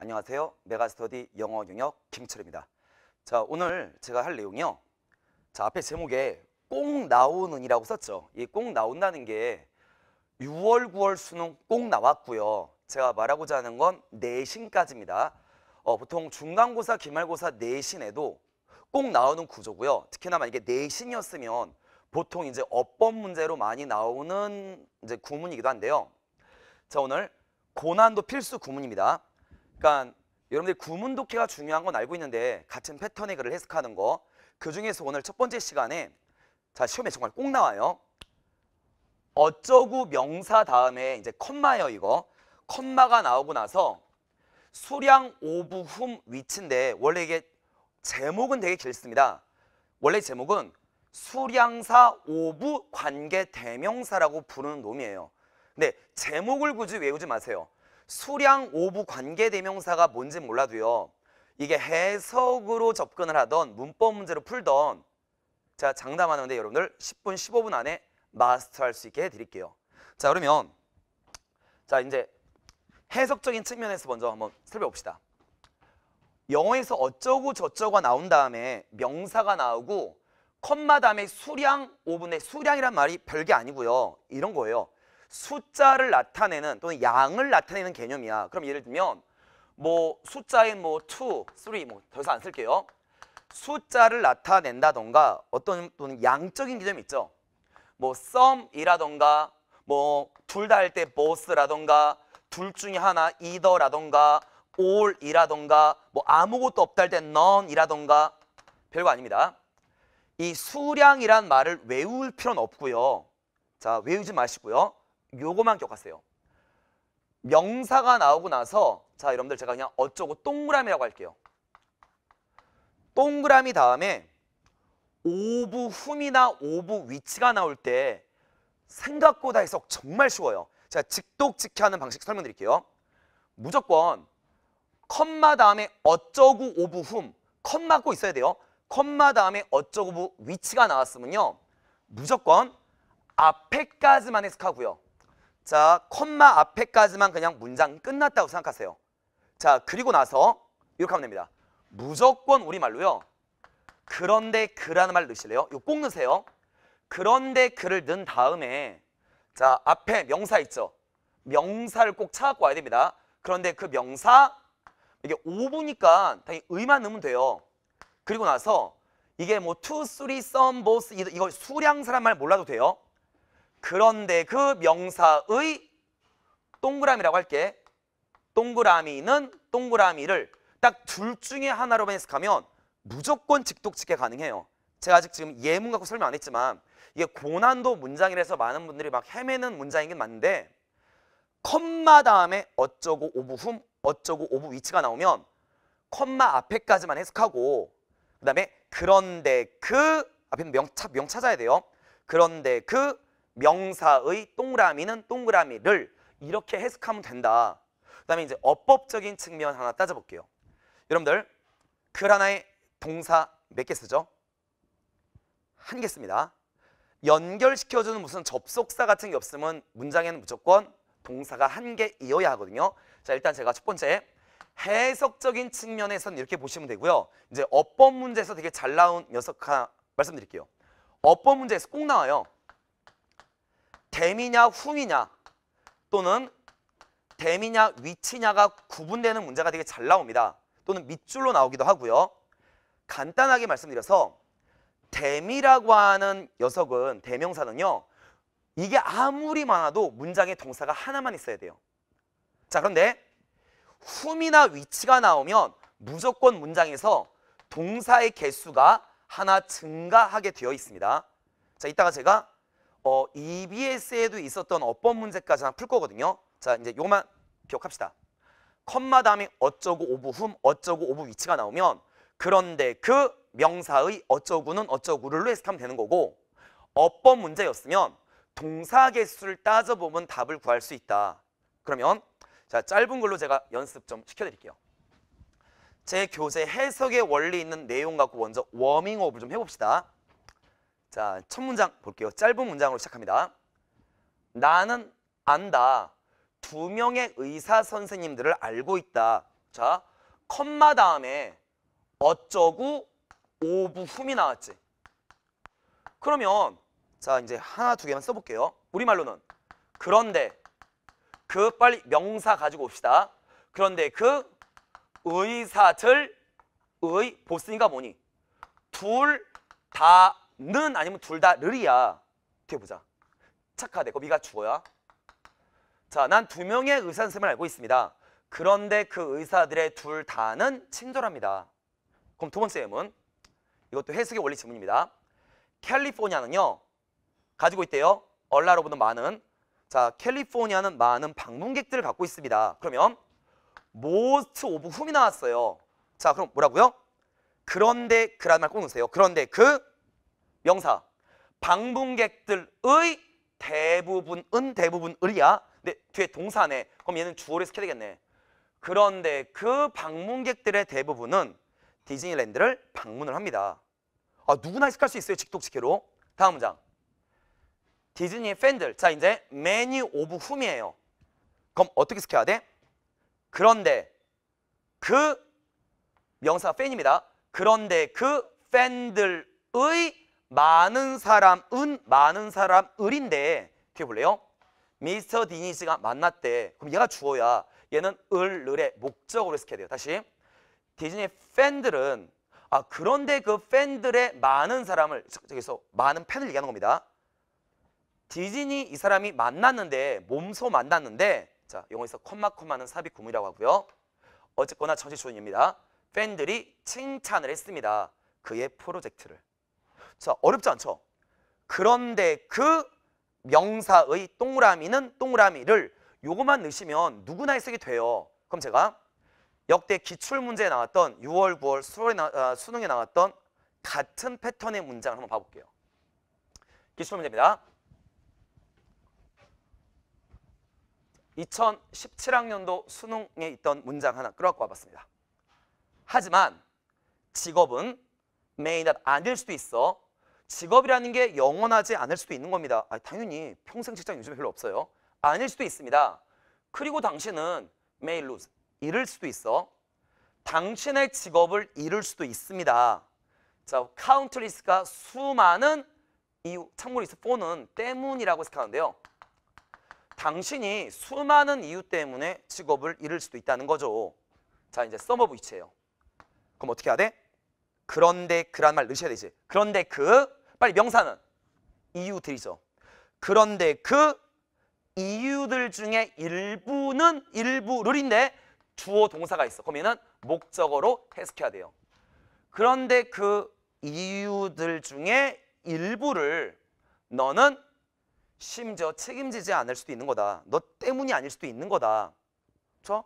안녕하세요. 메가스터디 영어 영역 김철입니다. 자, 오늘 제가 할 내용이요. 자, 앞에 제목에 꼭 나오는이라고 썼죠. 이 꼭 나온다는 게 6월, 9월 수능 꼭 나왔고요. 제가 말하고자 하는 건 내신까지입니다. 어, 보통 중간고사, 기말고사 내신에도 꼭 나오는 구조고요. 특히나 만약에 내신이었으면 보통 이제 어법 문제로 많이 나오는 이제 구문이기도 한데요. 자, 오늘 고난도 필수 구문입니다. 그러니까 여러분들 구문 독해가 중요한 건 알고 있는데 같은 패턴의 글을 해석하는 거. 그중에서 오늘 첫 번째 시간에 자 시험에 정말 꼭 나와요. 어쩌구 명사 다음에 이제 컴마요 이거. 컴마가 나오고 나서 수량 오부훔 위치인데 원래 이게 제목은 되게 길습니다. 원래 제목은 수량사 오부 관계 대명사라고 부르는 놈이에요. 근데 제목을 굳이 외우지 마세요. 수량 오부 관계 대명사가 뭔지 몰라도요. 이게 해석으로 접근을 하던 문법 문제로 풀던 자 장담하는데 여러분들 10분 15분 안에 마스터할 수 있게 해드릴게요. 자 그러면 자 이제 해석적인 측면에서 먼저 한번 살펴봅시다. 영어에서 어쩌고 저쩌고가 나온 다음에 명사가 나오고 컴마 다음에 수량 5분의 수량이란 말이 별게 아니고요. 이런 거예요. 숫자를 나타내는 또는 양을 나타내는 개념이야. 그럼 예를 들면 뭐 숫자인 뭐 2, 3뭐 더 이상 안 쓸게요. 숫자를 나타낸다던가 어떤 또는 양적인 개념이 있죠. 뭐 썸이라던가 뭐 둘 다 할때 보스라던가 둘 중에 하나 이더라던가 all이라던가 뭐 아무것도 없다 할 때 none이라던가 별거 아닙니다. 이 수량이란 말을 외울 필요는 없고요. 자, 외우지 마시고요. 요거만 기억하세요. 명사가 나오고 나서 자 여러분들 제가 그냥 어쩌고 동그라미라고 할게요. 동그라미 다음에 오브훔이나오브 위치가 나올 때 생각보다 해석 정말 쉬워요. 제가 직독직하는 방식 설명드릴게요. 무조건 컴마 다음에 어쩌고오브훔 컴마 꼭 있어야 돼요. 컴마 다음에 어쩌고 오브 위치가 나왔으면요. 무조건 앞에까지만 해석하고요. 자, 콤마 앞에까지만 그냥 문장 끝났다고 생각하세요. 자, 그리고 나서 이렇게 하면 됩니다. 무조건 우리말로요. 그런데 그라는 말 넣으실래요? 이거 꼭 넣으세요. 그런데 그를 넣은 다음에 자, 앞에 명사 있죠? 명사를 꼭 찾고 와야 됩니다. 그런데 그 명사 이게 5부니까 당연히 의만 넣으면 돼요. 그리고 나서 이게 뭐 to, three, some, both 이거 수량 사란말 몰라도 돼요. 그런데 그 명사의 동그라미라고 할게. 동그라미는 동그라미를 딱 둘 중에 하나로만 해석하면 무조건 직독직해 가능해요. 제가 아직 지금 예문 갖고 설명 안 했지만 이게 고난도 문장이라서 많은 분들이 막 헤매는 문장이긴 맞는데 컴마 다음에 어쩌고 오브 훔, 어쩌고 오브 위치가 나오면 컴마 앞에까지만 해석하고 그다음에 그런데 그 앞에 명차, 명 찾아야 돼요. 그런데 그 명사의 동그라미는 동그라미를 이렇게 해석하면 된다. 그 다음에 이제 어법적인 측면 하나 따져볼게요. 여러분들 글 하나에 동사 몇 개 쓰죠? 한 개 씁니다. 연결시켜주는 무슨 접속사 같은 게 없으면 문장에는 무조건 동사가 한 개 이어야 하거든요. 자 일단 제가 첫 번째 해석적인 측면에서는 이렇게 보시면 되고요. 이제 어법 문제에서 되게 잘 나온 녀석 하나 말씀드릴게요. 어법 문제에서 꼭 나와요. 대미냐 후미냐 또는 대미냐 위치냐가 구분되는 문제가 되게 잘 나옵니다. 또는 밑줄로 나오기도 하고요. 간단하게 말씀드려서 대미라고 하는 녀석은 대명사는요. 이게 아무리 많아도 문장에 동사가 하나만 있어야 돼요. 자 그런데 후미나 위치가 나오면 무조건 문장에서 동사의 개수가 하나 증가하게 되어 있습니다. 자 이따가 제가 어, EBS에도 있었던 어법 문제까지 하풀 거거든요. 자, 이제 요만 기억합시다. 컴마 다음에 어쩌고 오브 훔, 어쩌고 오브 위치가 나오면 그런데 그 명사의 어쩌구는 어쩌구를 해석하면 되는 거고 어법 문제였으면 동사 개수를 따져보면 답을 구할 수 있다. 그러면 자 짧은 글로 제가 연습 좀 시켜드릴게요. 제 교재 해석의 원리 있는 내용 갖고 먼저 워밍업을 좀 해봅시다. 자, 첫 문장 볼게요. 짧은 문장으로 시작합니다. 나는 안다. 두 명의 의사 선생님들을 알고 있다. 자, 컴마 다음에 어쩌고 오부 훔이 나왔지. 그러면 자, 이제 하나 두 개만 써볼게요. 우리말로는 그런데 그 빨리 명사 가지고 옵시다. 그런데 그 의사들 의 보스니까 뭐니? 둘다 는 아니면 둘다 를이야. 어떻게 보자. 착하대. 거미가 죽어야. 자, 난 두 명의 의사 선생님을 알고 있습니다. 그런데 그 의사들의 둘 다는 친절합니다. 그럼 두 번째 예문. 이것도 해석의 원리 지문입니다. 캘리포니아는요. 가지고 있대요. 얼라로보는 많은. 자, 캘리포니아는 많은 방문객들을 갖고 있습니다. 그러면 most of whom이 나왔어요. 자, 그럼 뭐라고요? 그런데 그란말꼭 넣으세요. 그런데 그 명사 방문객들의 대부분은 대부분을이야. 근데 뒤에 동사네. 그럼 얘는 주어를 시켜야 되겠네. 그런데 그 방문객들의 대부분은 디즈니랜드를 방문을 합니다. 아, 누구나 해석할 수 있어요. 직독직해로. 다음 문장. 디즈니 팬들. 자, 이제 many of whom이에요. 그럼 어떻게 해켜야 돼? 그런데 그 명사 팬입니다. 그런데 그 팬들의 많은 사람은 많은 사람을인데 뒤해 볼래요? 미스터 디니스가 만났대. 그럼 얘가 주어야 얘는 을, 를의 목적으로 해석해야 돼요. 다시 디즈니 팬들은 아 그런데 그 팬들의 많은 사람을 저기서 많은 팬을 얘기하는 겁니다. 디즈니 이 사람이 만났는데 몸소 만났는데 자 영어에서 콤마 콤마는 삽입 구문이라고 하고요. 어쨌거나 전시 조언입니다. 팬들이 칭찬을 했습니다. 그의 프로젝트를. 자, 어렵지 않죠? 그런데 그 명사의 동그라미는 동그라미를 요것만 넣으시면 누구나 해석이 돼요. 그럼 제가 역대 기출문제에 나왔던 6월, 9월, 수월에 나, 아, 수능에 나왔던 같은 패턴의 문장을 한번 봐볼게요. 기출문제입니다. 2017학년도 수능에 있던 문장 하나 끌어갖고 와봤습니다. 하지만 직업은 메인은 아닐 수도 있어. 직업이라는 게 영원하지 않을 수도 있는 겁니다. 아 당연히 평생 직장 요즘 별로 없어요. 아닐 수도 있습니다. 그리고 당신은 may lose, 잃을 수도 있어. 당신의 직업을 잃을 수도 있습니다. 자, 카운트리스가 수많은 이유, 참고로 이스 4는 때문이라고 생각하는데요. 당신이 수많은 이유 때문에 직업을 잃을 수도 있다는 거죠. 자, 이제 서머브 위치예요. 그럼 어떻게 해야 돼? 그런데 그란 말 넣으셔야 되지. 그런데 그 빨리 명사는 이유들이죠. 그런데 그 이유들 중에 일부는 일부룰인데 주어 동사가 있어. 그러면은 목적어로 해석해야 돼요. 그런데 그 이유들 중에 일부를 너는 심지어 책임지지 않을 수도 있는 거다. 너 때문이 아닐 수도 있는 거다. 그렇죠?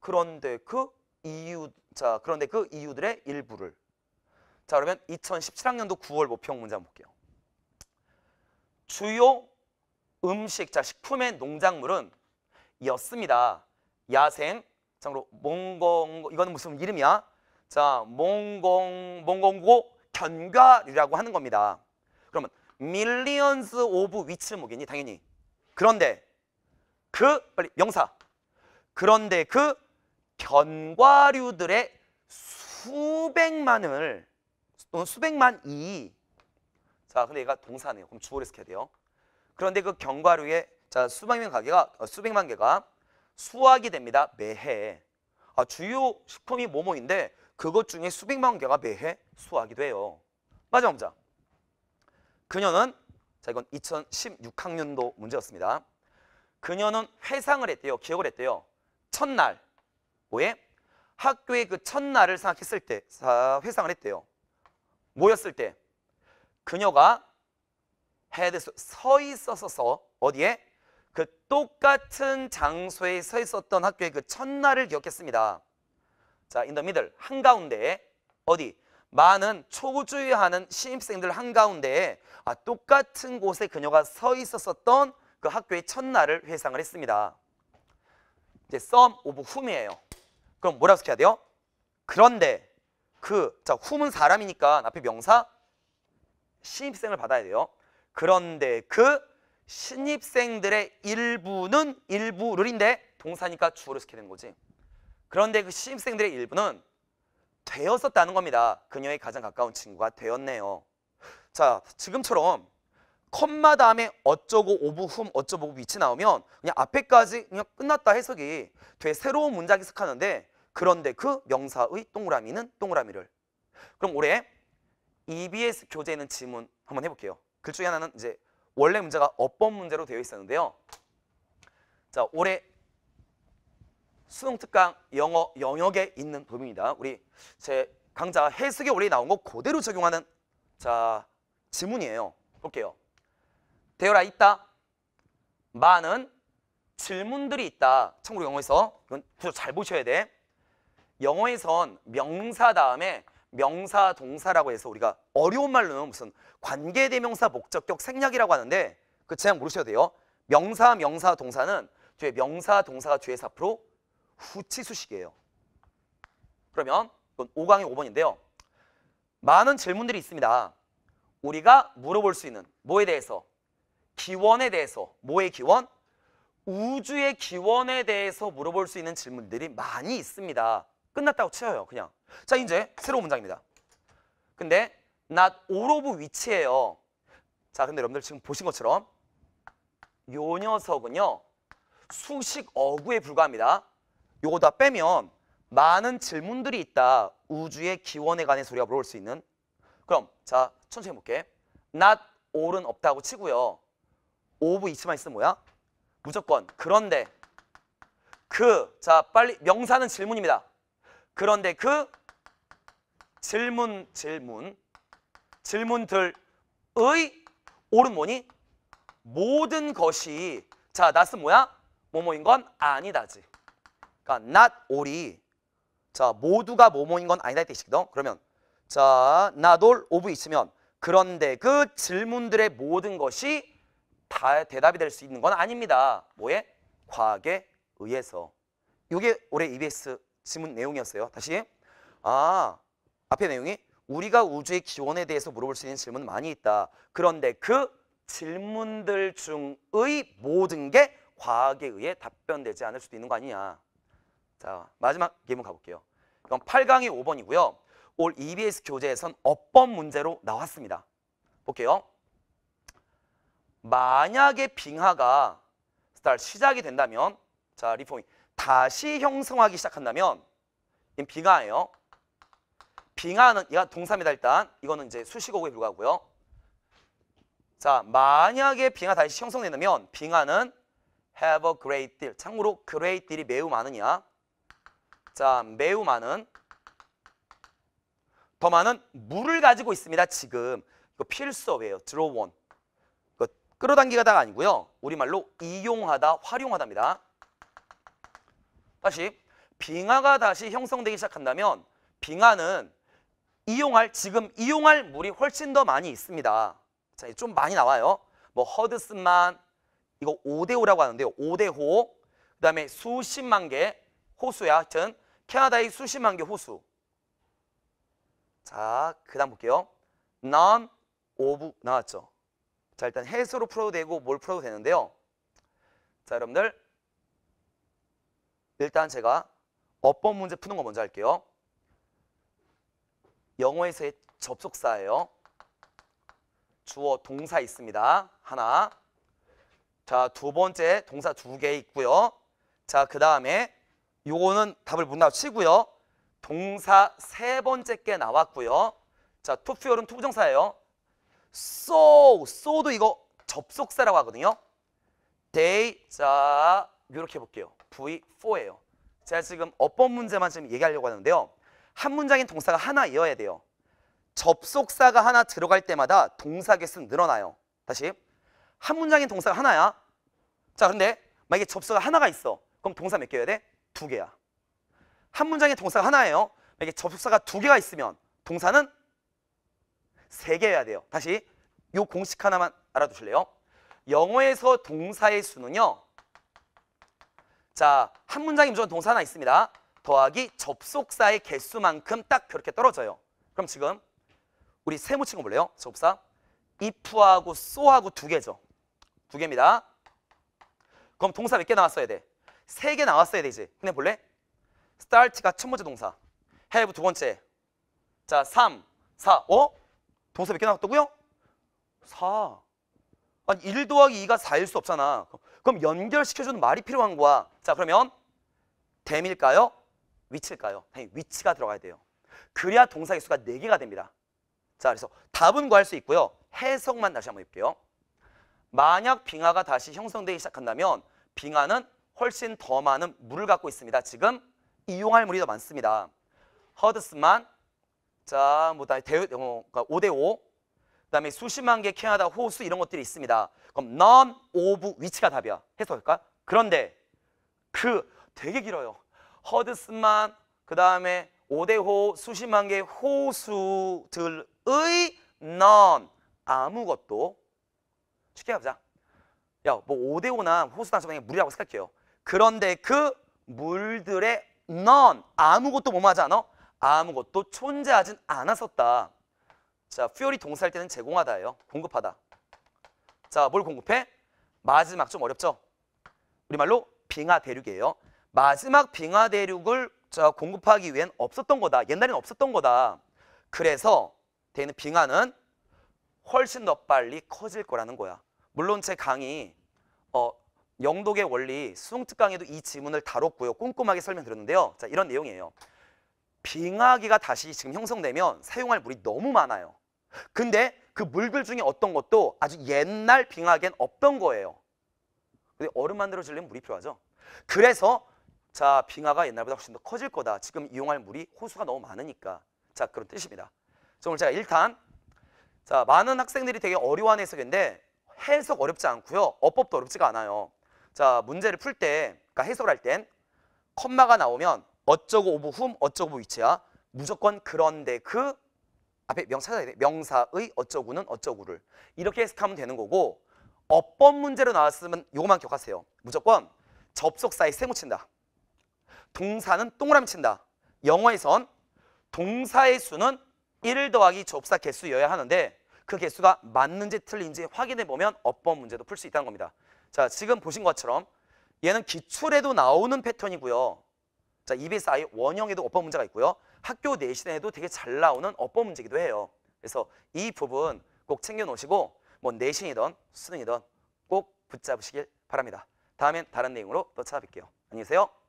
그런데 그 이유 자, 그런데 그 이유들의 일부를 자 그러면 2017학년도 9월 모평 문제 한번 볼게요. 주요 음식, 자 식품의 농작물은 이었습니다 야생, 참고로 몽공, 이거는 무슨 이름이야? 자 몽공, 몽공고 견과류라고 하는 겁니다. 그러면 밀리언스 오브 위츠 목이니 당연히 그런데 그 빨리 명사 그런데 그 견과류들의 수백만을 또 어, 수백만 이. 자, 근데 얘가 동사네요. 그럼 주어를 시켜야 돼요. 그런데 그 견과류에 자 수백만 가게가 어, 수백만 개가 수확이 됩니다. 매해. 아, 주요 식품이 뭐뭐인데 그것 중에 수백만 개가 매해 수확이 돼요. 맞아, 엄자. 그녀는 자 이건 2016학년도 문제였습니다. 그녀는 회상을 했대요. 기억을 했대요. 첫날 뭐에? 학교의 그 첫날을 생각했을 때 회상을 했대요. 모였을 때 그녀가 had 서 있어서 었 어디에 그 똑같은 장소에 서 있었던 학교의 그 첫날을 기억했습니다. 자, 인더미들 한가운데에 어디 많은 초조해하는 신입생들 한가운데에 아, 똑같은 곳에 그녀가 서 있었었던 그 학교의 첫날을 회상을 했습니다. 이제 썸 오브 훔이에요. 그럼 뭐라고 해야 돼요? 그런데 그, 자, 훔은 사람이니까 앞에 명사 신입생을 받아야 돼요. 그런데 그 신입생들의 일부는 일부를인데 동사니까 주어를 시켜 되는 거지. 그런데 그 신입생들의 일부는 되었었다는 겁니다. 그녀의 가장 가까운 친구가 되었네요. 자, 지금처럼 컴마 다음에 어쩌고 오브 훔 어쩌고 위치 나오면 그냥 앞에까지 그냥 끝났다 해석이 되 새로운 문장 해석하는데 그런데 그 명사의 동그라미는 동그라미를. 그럼 올해 EBS 교재에는 지문 한번 해볼게요. 글 중에 하나는 이제 원래 문제가 어법 문제로 되어 있었는데요. 자 올해 수능 특강 영어 영역에 있는 부분니다 우리 제 강좌 해석에 원래 나온 거 그대로 적용하는 자 지문이에요. 볼게요. 대열아 있다. 많은 질문들이 있다. 참고로 영어에서 이건 잘 보셔야 돼. 영어에선 명사 다음에 명사 동사라고 해서 우리가 어려운 말로는 무슨 관계대명사 목적격 생략이라고 하는데 그 제약 모르셔도 돼요. 명사 명사 동사는 뒤에 명사 동사가 주의사 앞로 후치수식이에요. 그러면 이건 5강의 5번인데요. 많은 질문들이 있습니다. 우리가 물어볼 수 있는 뭐에 대해서? 기원에 대해서. 뭐의 기원? 우주의 기원에 대해서 물어볼 수 있는 질문들이 많이 있습니다. 끝났다고 쳐요 그냥 자 이제 새로운 문장입니다 근데 not all of w h 예요자 근데 여러분들 지금 보신 것처럼 요 녀석은요 수식 어구에 불과합니다 요거 다 빼면 많은 질문들이 있다 우주의 기원에 관해 소리가 물어볼 수 있는 그럼 자 천천히 해볼게 not all은 없다고 치고요 of 이치만 있으면 뭐야? 무조건 그런데 그 자 빨리 명사는 질문입니다 그런데 그 질문, 질문, 질문들의 오른모니 모든 것이 자, 낫은 뭐야? 뭐뭐인 건 아니다지. 그러니까 not all이 자, 모두가 뭐뭐인 건 아니다 뜻이거든. 그러면 자, not all of 있으면 그런데 그 질문들의 모든 것이 다 대답이 될 수 있는 건 아닙니다. 뭐에? 과학에 의해서. 이게 올해 EBS 질문 내용이었어요. 다시. 아, 앞에 내용이 우리가 우주의 기원에 대해서 물어볼 수 있는 질문 많이 있다. 그런데 그 질문들 중의 모든 게 과학에 의해 답변되지 않을 수도 있는 거 아니냐. 자, 마지막 예문 가볼게요. 이건 8강의 5번이고요. 올 EBS 교재에선 어법 문제로 나왔습니다. 볼게요. 만약에 빙하가 시작이 된다면 자, 리포인 다시 형성하기 시작한다면 이 빙하예요. 빙하는 얘가 동사입니다 일단. 이거는 이제 수식어구에 불과하고요. 자, 만약에 빙하 다시 형성된다면 빙하는 have a great deal. 참고로 great deal이 매우 많으냐? 자, 매우 많은 더 많은 물을 가지고 있습니다. 지금 이거 필수어에요 드로원. 끌어당기가다가 아니고요. 우리말로 이용하다, 활용하다입니다. 다시 빙하가 다시 형성되기 시작한다면 빙하는 이용할 지금 이용할 물이 훨씬 더 많이 있습니다. 자, 좀 많이 나와요. 뭐 허드슨만 이거 5대5라고 하는데요. 5대호 그다음에 수십만 개 호수야. 하여튼 캐나다의 수십만 개 호수. 자, 그다음 볼게요. n 오브 나왔죠. 자, 일단 해수로 풀어도 되고 뭘 풀어도 되는데요. 자, 여러분들 일단 제가 어법 문제 푸는 거 먼저 할게요. 영어에서의 접속사예요. 주어 동사 있습니다. 하나. 자, 두 번째 동사 두 개 있고요. 자, 그 다음에 요거는 답을 못 나치고요. 동사 세 번째 게 나왔고요. 자, 투표열은 투부정사예요. so, s 도 이거 접속사라고 하거든요. 데이, 자, 요렇게 볼게요. V4예요. 제가 지금 어법 문제만 지금 얘기하려고 하는데요. 한 문장인 동사가 하나 이어야 돼요. 접속사가 하나 들어갈 때마다 동사 개수는 늘어나요. 다시 한 문장인 동사가 하나야. 자그데 만약에 접속사 하나가 있어. 그럼 동사 몇 개여야 돼? 두 개야. 한 문장에 동사가 하나예요. 만약에 접속사가 두 개가 있으면 동사는 세 개여야 돼요. 다시 요 공식 하나만 알아두실래요? 영어에서 동사의 수는요. 자, 한 문장에 무조건 동사 하나 있습니다. 더하기 접속사의 개수만큼 딱 그렇게 떨어져요. 그럼 지금 우리 세모 친구 볼래요? 접속사. if하고 so하고 두 개죠. 두 개입니다. 그럼 동사 몇 개 나왔어야 돼? 세 개 나왔어야 되지. 근데 볼래? start가 첫 번째 동사. have 두 번째. 자, 3, 4, 5. 동사 몇 개 나왔다고요? 4. 아니 1 더하기 2가 4일 수 없잖아. 그럼 연결시켜주는 말이 필요한 거야. 자 그러면 댐일까요? 위치일까요? 당연히 위치가 들어가야 돼요. 그래야 동사 개수가 4개가 됩니다. 자 그래서 답은 구할 수 있고요. 해석만 다시 한번 해볼게요. 만약 빙하가 다시 형성되기 시작한다면 빙하는 훨씬 더 많은 물을 갖고 있습니다. 지금 이용할 물이 더 많습니다. 허드스만 자, 뭐, 다 대유, 어, 5대5 그러니까 그다음에 수십만 개 캐나다 호수 이런 것들이 있습니다. 그럼 none of which가 답이야. 해석할까? 그런데 그 되게 길어요. 허드슨만 그다음에 오대호 수십만 개 호수들의 none 아무것도 쉽게 가보자. 야, 뭐 오대호나 호수단속의 물이라고 생각해요. 그런데 그 물들의 none 아무것도 뭐하지 않아? 아무것도 존재하진 않았었다. 자, 퓨어리 동사할 때는 제공하다예요. 공급하다. 자, 뭘 공급해? 마지막 좀 어렵죠? 우리말로 빙하 대륙이에요. 마지막 빙하 대륙을 자, 공급하기 위한 없었던 거다. 옛날에는 없었던 거다. 그래서 되는 빙하는 훨씬 더 빨리 커질 거라는 거야. 물론 제 강의 어, 영독의 원리 수능특강에도 이 지문을 다뤘고요. 꼼꼼하게 설명드렸는데요. 자, 이런 내용이에요. 빙하기가 다시 지금 형성되면 사용할 물이 너무 많아요. 근데 그 물들 중에 어떤 것도 아주 옛날 빙하기엔 없던 거예요. 근데 얼음 만들어주려면 물이 필요하죠. 그래서 자 빙하가 옛날보다 훨씬 더 커질 거다. 지금 이용할 물이 호수가 너무 많으니까. 자 그런 뜻입니다. 오늘 제가 1탄 자 많은 학생들이 되게 어려워하는 해석인데 해석 어렵지 않고요. 어법도 어렵지가 않아요. 자 문제를 풀 때, 그러니까 해설할 땐 컴마가 나오면 어쩌고 오브 훔 어쩌고 위치야 무조건 그런데 그 앞에 명사가야돼 명사의 어쩌고는어쩌고를 이렇게 해석하면 되는 거고 어법 문제로 나왔으면 요거만 기억하세요 무조건 접속사에 세모 친다 동사는 동그라미 친다 영어에선 동사의 수는 1 더하기 접사 개수여야 하는데 그 개수가 맞는지 틀린지 확인해 보면 어법 문제도 풀 수 있다는 겁니다 자 지금 보신 것처럼 얘는 기출에도 나오는 패턴이고요 자, EBSI 원형에도 어법 문제가 있고요. 학교 내신에도 되게 잘 나오는 어법 문제기도 해요. 그래서 이 부분 꼭 챙겨 놓으시고 뭐 내신이든 수능이든 꼭 붙잡으시길 바랍니다. 다음엔 다른 내용으로 또 찾아뵐게요. 안녕히 계세요.